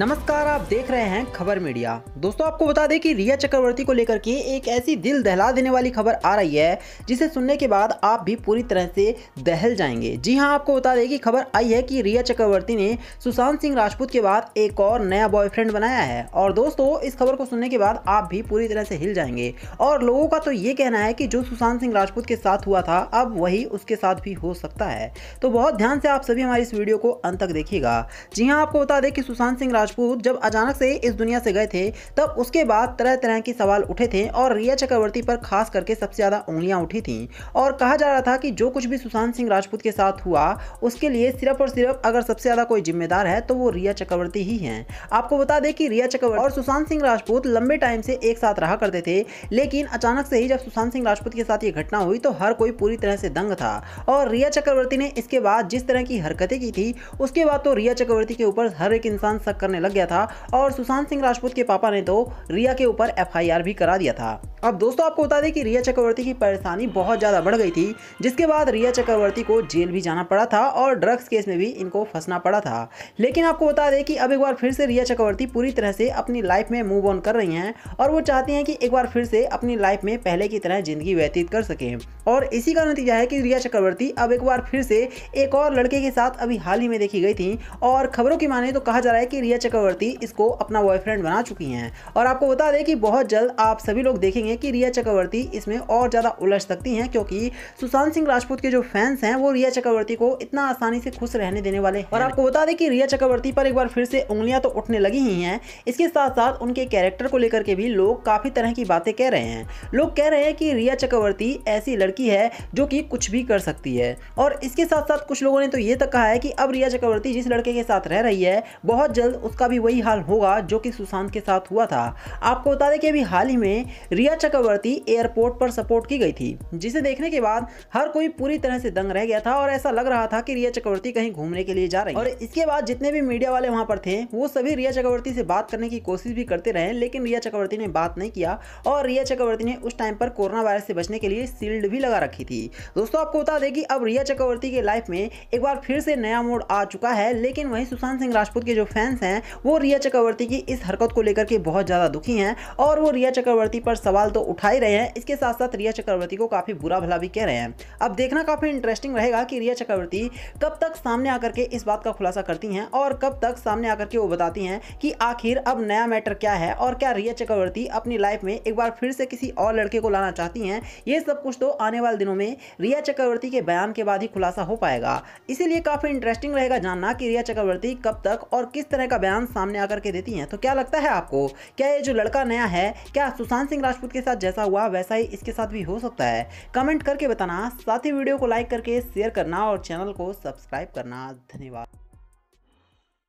नमस्कार आप देख रहे हैं खबर मीडिया दोस्तों आपको बता दें कि रिया चक्रवर्ती को लेकर के एक ऐसी दिल दहला देने वाली खबर आ रही है जिसे सुनने के बाद आप भी पूरी तरह से दहल जाएंगे जी हां आपको बता दें कि खबर आई है कि रिया चक्रवर्ती ने सुशांत सिंह राजपूत के बाद एक और नया बॉयफ्रेंड बनाया है और दोस्तों इस खबर को सुनने के बाद आप भी पूरी तरह से हिल जाएंगे और लोगों का तो ये कहना है कि जो सुशांत सिंह राजपूत के साथ हुआ था अब वही उसके साथ भी हो सकता है तो बहुत ध्यान से आप सभी हमारी इस वीडियो को अंत तक देखिएगा जी हाँ आपको बता दें कि सुशांत सिंह राज राजपूत जब अचानक से इस दुनिया से गए थे तब उसके बाद तरह तरह के सवाल उठे थे और रिया चक्रवर्ती पर खास करके सबसे ज़्यादा उंगलियां उठी थीं और कहा जा रहा था कि जो कुछ भी सुशांत सिंह राजपूत के साथ हुआ उसके लिए सिर्फ और सिर्फ अगर सबसे ज़्यादा कोई जिम्मेदार है तो वो रिया चक्रवर्ती ही हैं आपको बता दें कि रिया चक्रवर्ती और सुशांत सिंह राजपूत लंबे टाइम से एक साथ रहा करते थे लेकिन अचानक से ही जब सुशांत सिंह राजपूत के साथ ये घटना हुई तो हर कोई पूरी तरह से दंग था और रिया चक्रवर्ती ने इसके बाद जिस तरह की हरकतें की थी उसके बाद तो रिया चक्रवर्ती के ऊपर हर एक इंसान शक करने लग गया था और सुशांत सिंह राजपूत के पापा ने तो रिया के ऊपर एफ भी करा दिया था अब दोस्तों आपको बता दें कि रिया चक्रवर्ती की परेशानी बहुत ज़्यादा बढ़ गई थी जिसके बाद रिया चक्रवर्ती को जेल भी जाना पड़ा था और ड्रग्स केस में भी इनको फंसना पड़ा था लेकिन आपको बता दें कि अब एक बार फिर से रिया चक्रवर्ती पूरी तरह से अपनी लाइफ में मूव ऑन कर रही हैं और वो चाहती हैं कि एक बार फिर से अपनी लाइफ में पहले की तरह ज़िंदगी व्यतीत कर सकें और इसी का नतीजा है कि रिया चक्रवर्ती अब एक बार फिर से एक और लड़के के साथ अभी हाल ही में देखी गई थी और खबरों की माने तो कहा जा रहा है कि रिया चक्रवर्ती इसको अपना बॉयफ्रेंड बना चुकी हैं और आपको बता दें कि बहुत जल्द आप सभी लोग देखेंगे सकती हैं कि रिया चक्रवर्ती इसमें और ज़्यादा उलझ सकती हैं क्योंकि सुशांत सिंह राजपूत के जो फैंस हैं वो रिया चक्रवर्ती को इतना आसानी से खुश रहने देने वाले और आपको बता दें कि रिया चक्रवर्ती पर एक बार फिर से उंगलियाँ तो उठने लगी ही हैं इसके साथ साथ उनके कैरेक्टर को लेकर के भी लोग काफ़ी तरह की बातें कह रहे हैं लोग कह रहे हैं कि रिया चक्रवर्ती ऐसी लड़की है जो कि कुछ भी कर सकती है और इसके साथ साथ कुछ लोगों ने तो ये तक कहा है कि अब रिया चक्रवर्ती जिस लड़के के साथ रह रही है बहुत जल्द उसका भी वही हाल होगा जो कि सुशांत के साथ हुआ था आपको बता दें कि अभी हाल ही में रिया रिया चक्रवर्ती एयरपोर्ट पर सपोर्ट की गई थी जिसे देखने के बाद हर कोई पूरी तरह से दंग रह गया था और ऐसा लग रहा था कि रिया चक्रवर्ती कहीं घूमने के लिए जा रही और इसके बाद जितने भी मीडिया वाले वहां पर थे वो सभी रिया चक्रवर्ती से बात करने की कोशिश भी करते रहे लेकिन रिया चक्रवर्ती ने बात नहीं किया और रिया चक्रवर्ती ने उस टाइम पर कोरोना वायरस से बचने के लिए सील्ड भी लगा रखी थी दोस्तों आपको बता दें कि अब रिया चक्रवर्ती के लाइफ में एक बार फिर से नया मोड आ चुका है लेकिन वही सुशांत सिंह राजपूत के जो फैंस हैं वो रिया चक्रवर्ती की इस हरकत को लेकर के बहुत ज़्यादा दुखी हैं और वो रिया चक्रवर्ती पर सवाल सवाल तो उठा ही रहे हैं इसके साथ साथ रिया चक्रवर्ती को काफ़ी बुरा भला भी कह रहे हैं अब देखना काफ़ी इंटरेस्टिंग रहेगा कि रिया चक्रवर्ती कब तक सामने आकर के इस बात का खुलासा करती हैं और कब तक सामने आकर के वो बताती हैं कि आखिर अब नया मैटर क्या है और क्या रिया चक्रवर्ती अपनी लाइफ में एक बार फिर से किसी और लड़के को लाना चाहती हैं ये सब कुछ तो आने वाले दिनों में रिया चक्रवर्ती के बयान के बाद ही खुलासा हो पाएगा इसीलिए काफ़ी इंटरेस्टिंग रहेगा जानना कि रिया चक्रवर्ती कब तक और किस तरह का बयान सामने आकर के देती हैं तो क्या लगता है आपको क्या ये जो लड़का नया है क्या सुशांत सिंह राजपूत के साथ जैसा हुआ वैसा ही इसके साथ भी हो सकता है कमेंट करके बताना साथ ही वीडियो को लाइक करके शेयर करना और चैनल को सब्सक्राइब करना धन्यवाद